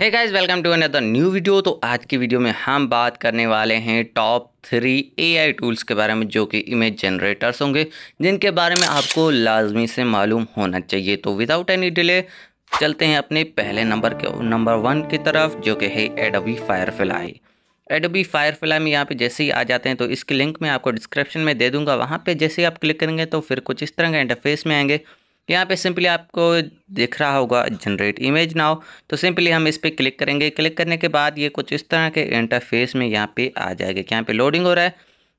है guys welcome to another new video तो आज की वीडियो में हम बात करने वाले हैं टॉप थ्री एआई टूल्स के बारे में जो कि इमेज जनरेटर्स होंगे जिनके बारे में आपको लाजमी से मालूम होना चाहिए तो विदाउट एनी डिले चलते हैं अपने पहले नंबर के नंबर वन की तरफ जो कि है एडोबी फायरफ्लाई एडोबी फायरफ्लाई में यहाँ पे जैसे ही आ जाते हैं तो इसकी लिंक मैं आपको डिस्क्रिप्शन में दे दूंगा वहाँ पे जैसे ही आप क्लिक करेंगे तो फिर कुछ इस तरह के इंटरफेस में आएंगे यहाँ पे सिंपली आपको दिख रहा होगा जनरेट इमेज नाउ तो सिंपली हम इस पर क्लिक करेंगे क्लिक करने के बाद ये कुछ इस तरह के इंटरफेस में यहाँ पे आ जाएगा यहाँ पे लोडिंग हो रहा है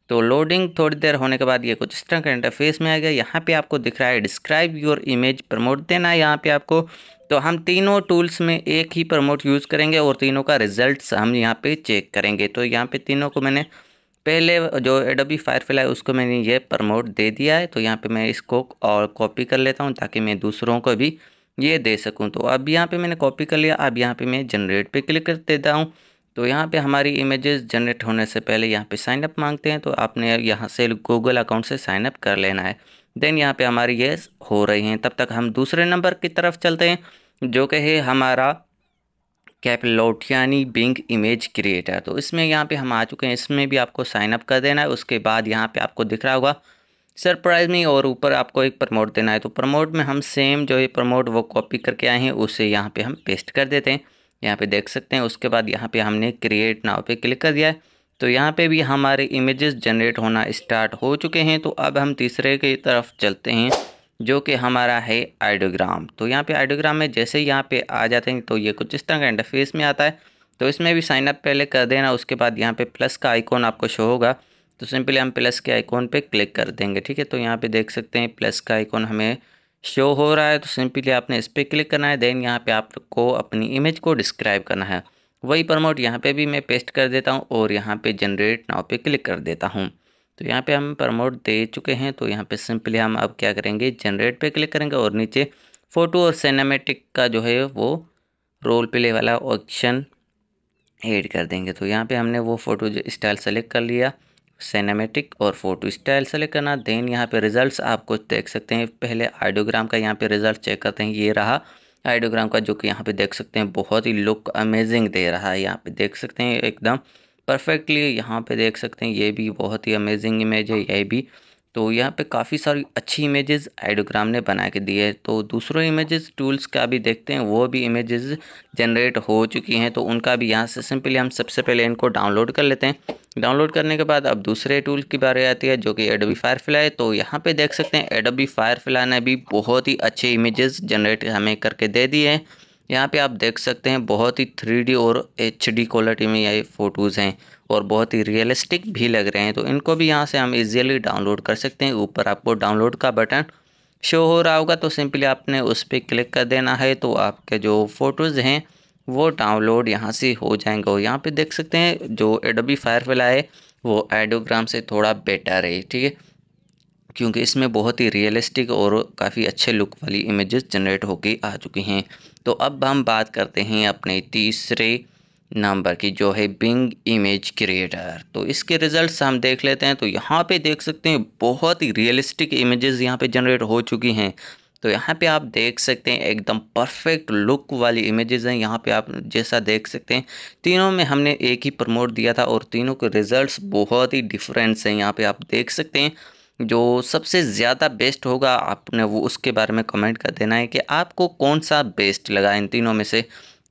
तो लोडिंग थोड़ी देर होने के बाद ये कुछ इस तरह के इंटरफेस में आ गया यहाँ पे आपको दिख रहा है डिस्क्राइब योर इमेज प्रमोट देना है यहाँ पे आपको तो हम तीनों टूल्स में एक ही प्रमोट यूज़ करेंगे और तीनों का रिजल्ट हम यहाँ पे चेक करेंगे तो यहाँ पे तीनों को मैंने पहले जो एडोबी फायरफ्लाई फ्लाई उसको मैंने ये प्रमोट दे दिया है तो यहाँ पे मैं इसको और कॉपी कर लेता हूँ ताकि मैं दूसरों को भी ये दे सकूँ तो अब यहाँ पे मैंने कॉपी कर लिया अब यहाँ पे मैं जनरेट पे क्लिक कर देता हूँ तो यहाँ पे हमारी इमेजेस जनरेट होने से पहले यहाँ पे साइनअप मांगते हैं तो आपने यहाँ से गूगल अकाउंट से साइनअप कर लेना है देन यहाँ पर हमारी ये हो रही हैं तब तक हम दूसरे नंबर की तरफ चलते हैं जो कि है हमारा कैपलोटियानी बिंग इमेज क्रिएटर तो इसमें यहाँ पे हम आ चुके हैं इसमें भी आपको साइनअप कर देना है उसके बाद यहाँ पे आपको दिख रहा होगा सरप्राइज में और ऊपर आपको एक प्रमोट देना है तो प्रमोट में हम सेम जो ये प्रमोट वो कॉपी करके आए हैं उसे यहाँ पे हम पेस्ट कर देते हैं यहाँ पे देख सकते हैं उसके बाद यहाँ पे हमने क्रिएट नाव पे क्लिक कर दिया है तो यहाँ पे भी हमारे इमेजेस जनरेट होना स्टार्ट हो चुके हैं तो अब हम तीसरे की तरफ चलते हैं जो कि हमारा है आइडियोग्राम तो यहाँ पे आइडियोग्राम में जैसे ही यहाँ पे आ जाते हैं तो ये कुछ इस तरह का इंटरफेस में आता है तो इसमें भी साइन अप पहले कर देना उसके बाद यहाँ पे प्लस का आइकॉन आपको शो होगा तो सिंपली हम प्लस के आइकॉन पे क्लिक कर देंगे ठीक है तो यहाँ पे देख सकते हैं प्लस का आइकॉन हमें शो हो रहा है तो सिंपली आपने इस पर क्लिक करना है देन यहाँ पर आपको अपनी इमेज को डिस्क्राइब करना है वही प्रमोट यहाँ पर भी मैं पेस्ट कर देता हूँ और यहाँ पर जनरेट नाव पर क्लिक कर देता हूँ तो यहाँ पे हम प्रमोट दे चुके हैं तो यहाँ पे सिंपली हम अब क्या करेंगे जनरेट पे क्लिक करेंगे और नीचे फ़ोटो और सिनेमेटिक का जो है वो रोल प्ले वाला ऑप्शन ऐड कर देंगे तो यहाँ पे हमने वो फ़ोटो स्टाइल सेलेक्ट कर लिया सिनेमेटिक और फ़ोटो स्टाइल सेलेक्ट करना देन यहाँ पे रिजल्ट्स कुछ देख सकते हैं पहले आइडियोग्राम का यहाँ पे रिजल्ट चेक करते हैं ये रहा आइडियोग्राम का जो कि यहाँ पे देख सकते हैं बहुत ही लुक अमेजिंग दे रहा है यहाँ पे देख सकते हैं एकदम परफेक्टली यहाँ पे देख सकते हैं ये भी बहुत ही अमेजिंग इमेज है यह भी तो यहाँ पे काफ़ी सारी अच्छी इमेजेस आइडोग्राम ने बना के दी है तो दूसरे इमेजेस टूल्स का भी देखते हैं वो भी इमेजेस जनरेट हो चुकी हैं तो उनका भी यहाँ से सिंपली हम सबसे पहले इनको डाउनलोड कर लेते हैं डाउनलोड करने के बाद अब दूसरे टूल की बारे आती है जो कि एडोबी फायरफ्लाई है तो यहाँ पर देख सकते हैं एडोबी फायरफ्लाई ने भी बहुत ही अच्छे इमेज जनरेट हमें करके दे दिए हैं यहाँ पे आप देख सकते हैं बहुत ही थ्री और एच क्वालिटी में ये फ़ोटोज़ हैं और बहुत ही रियलिस्टिक भी लग रहे हैं तो इनको भी यहाँ से हम इजीली डाउनलोड कर सकते हैं ऊपर आपको डाउनलोड का बटन शो हो रहा होगा तो सिंपली आपने उस पर क्लिक कर देना है तो आपके जो फ़ोटोज़ हैं वो डाउनलोड यहाँ से हो जाएंगे और यहाँ पर देख सकते हैं जो एडोबी फायरफिला है वो एडोग्राम से थोड़ा बेटर है ठीक है क्योंकि इसमें बहुत ही रियलिस्टिक और काफ़ी अच्छे लुक वाली इमेजेस जनरेट होके आ चुकी हैं तो अब हम बात करते हैं अपने तीसरे नंबर की जो है बिंग इमेज क्रिएटर तो इसके रिजल्ट्स हम देख लेते हैं तो यहाँ पे देख सकते हैं बहुत ही रियलिस्टिक इमेजेस यहाँ पे जनरेट हो चुकी हैं तो यहाँ पे आप देख सकते हैं एकदम परफेक्ट लुक वाली इमेजेस हैं यहाँ पे आप जैसा देख सकते हैं तीनों में हमने एक ही प्रमोट दिया था और तीनों के रिजल्ट्स बहुत ही डिफरेंट्स हैं यहाँ पे आप देख सकते हैं जो सबसे ज़्यादा बेस्ट होगा आपने वो उसके बारे में कमेंट कर देना है कि आपको कौन सा बेस्ट लगा इन तीनों में से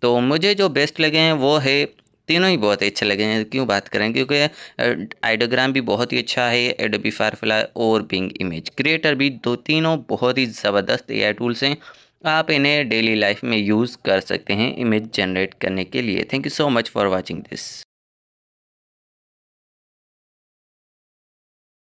तो मुझे जो बेस्ट लगे हैं वो है तीनों ही बहुत अच्छे लगे हैं क्यों बात करें क्योंकि आइडोग्राम भी बहुत ही अच्छा है एडोबी फायरफ्लाई और बिंग इमेज क्रिएटर भी दो तीनों बहुत ही ज़बरदस्त ए टूल्स हैं आप इन्हें डेली लाइफ में यूज़ कर सकते हैं इमेज जनरेट करने के लिए thank you so much for watching this